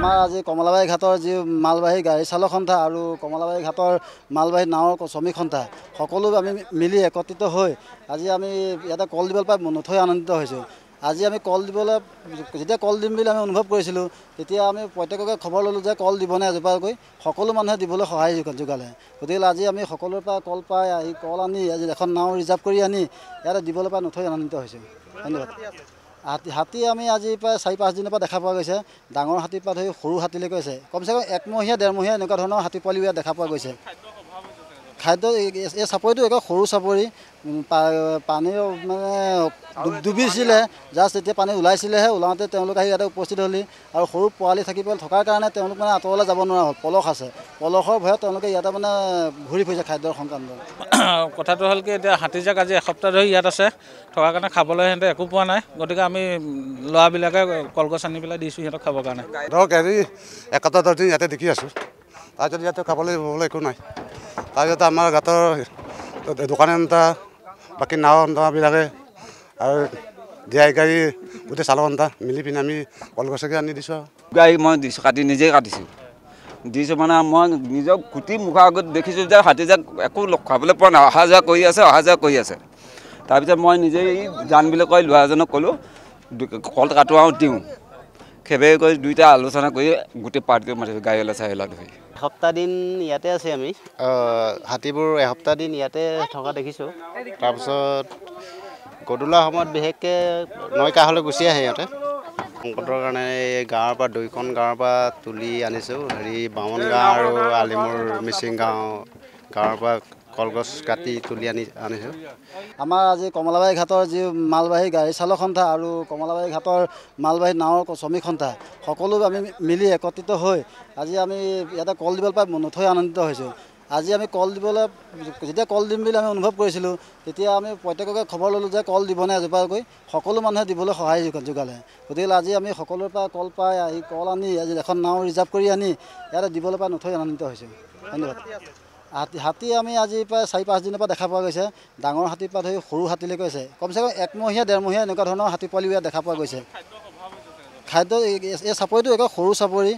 আমাৰ আজি কমলাবাৰী ঘাটৰ যি মালবাহী গাড়ী চালক সন্থা আৰু কমলাবাৰী ঘাটৰ মালবাহী নাৱৰ শ্ৰমিক সন্থা সকলো আমি মিলি একত্ৰিত হৈ আজি আমি ইয়াতে কল দিবলৈ পাই নথৈ আনন্দিত হৈছোঁ আজি আমি কল দিবলৈ যেতিয়া কল দিম বুলি আমি অনুভৱ কৰিছিলোঁ তেতিয়া আমি প্ৰত্যেককে খবৰ ল'লোঁ যে কল দিবনে এজোপাকৈ সকলো মানুহে দিবলৈ সহায় যোগালে গতিকে আজি আমি সকলোৰে পৰা কল পাই আহি কল আনি আজি এখন নাও ৰিজাৰ্ভ কৰি আনি ইয়াতে দিবলৈ পাই নথৈ আনন্দিত হৈছোঁ ধন্যবাদ হাতী হাতী আমি আজিৰ পৰা চাৰি পাঁচদিনৰ পৰা দেখা পোৱা গৈছে ডাঙৰ হাতীৰ পৰা ধৰি সৰু হাতীলৈকে আছে কমচে কম একমহীয়া ডেৰমহীয়া এনেকুৱা ধৰণৰ হাতী পোৱালি দেখা পোৱা গৈছে খাদ্য এই চাপৰিটো একে সৰু চাপৰি পানী মানে ডুবিছিলে জাষ্ট এতিয়া পানী ওলাইছিলেহে ওলাওঁতে তেওঁলোক আহি ইয়াতে উপস্থিত হ'লহি আৰু সৰু পোৱালি থাকি পেলাই থকাৰ কাৰণে তেওঁলোক মানে আঁতৰলৈ যাব নোৱাৰা হ'ল পলস আছে পলসৰ ভয়ত তেওঁলোকে ইয়াতে মানে ঘূৰি ফুৰিছে খাদ্যৰ সংক্ৰান্ত কথাটো হ'ল কি এতিয়া হাতীজাক আজি এসপ্তাহ ধৰি ইয়াত আছে থকাৰ কাৰণে খাবলৈ সিহঁতে একো পোৱা নাই গতিকে আমি ল'ৰাবিলাকে কলগছ আনি পেলাই দিছোঁ সিহঁতক খাবৰ কাৰণে ধৰক এৰি একতা দহদিন ইয়াতে দেখি আছোঁ তাৰপিছত ইয়াতে খাবলৈ একো নাই তাৰপিছতে আমাৰ গাঁতৰ দোকান এটা বাকী নাও বিলাকে আৰু জীয়াই গাড়ী গোটেই চালক এটা মিলি পিনে আমি কলগছকে আনি দিছোঁ আৰু গাড়ী মই দিছোঁ কাটি নিজেই কাটিছোঁ দিছোঁ মানে মই নিজৰ গোটেই মুখৰ আগত দেখিছোঁ যে হাতীজাক একো খাবলৈ পোৱা নাই অহা যোৱা কৰি আছে অহা যোৱা কৰি আছে তাৰপিছত মই নিজেই যাম বুলি ল'ৰা এজনক ক'লোঁ কল কাটো আৰু দিওঁ সেইবে গৈ দুইটা আলোচনা কৰি গোটেই পাৰ্টিটো মাতিছোঁ গাড়ীলৈ ওলাই ধৰি এসপ্তাহ দিন ইয়াতে আছে আমি হাতীবোৰ এসপ্তাহ দিন ইয়াতে থকা দেখিছোঁ তাৰপিছত গধূলা সময়ত বিশেষকৈ নৈ কাষলৈ গুচি আহে সিহঁতে সংকটৰ কাৰণে এই গাঁৱৰ পৰা দুইখন গাঁৱৰ পৰা তুলি আনিছোঁ হেৰি বামুণ গাঁও আৰু আলিমূৰ মিচিং গাঁও গাঁৱৰ পৰা কলগছ কাটি তুলি আনি আনিছোঁ আমাৰ আজি কমলাবাৰী ঘাটৰ যি মালবাহী গাড়ী চালক সন্থা আৰু কমলাবাৰী ঘাটৰ মালবাহী নাৱৰ শ্ৰমিক সন্থা সকলো আমি মিলি একত্ৰিত হৈ আজি আমি ইয়াতে কল দিবলৈ পাই নথৈ আনন্দিত হৈছোঁ আজি আমি কল দিবলৈ যেতিয়া কল দিম বুলি আমি অনুভৱ কৰিছিলোঁ তেতিয়া আমি প্ৰত্যেককে খবৰ ল'লোঁ যে কল দিবনে এজোপাকৈ সকলো মানুহে দিবলৈ সহায় যোগালে গতিকে আজি আমি সকলোৰে পৰা কল পাই আহি কল আনি আজি এখন নাও ৰিজাৰ্ভ কৰি আনি ইয়াতে দিবলৈ পাই নথৈ আনন্দিত হৈছোঁ ধন্যবাদ হাতী হাতী আমি আজিৰ পৰা চাৰি পাঁচদিনৰ পৰা দেখা পোৱা গৈছে ডাঙৰ হাতীৰ পৰা ধৰি সৰু হাতীলৈকে আছে কমচে কম একমহীয়া ডেৰমহীয়া এনেকুৱা ধৰণৰ হাতী পোৱালি ইয়াত দেখা পোৱা গৈছে খাদ্য এই চাপৰিটো একে সৰু চাপৰি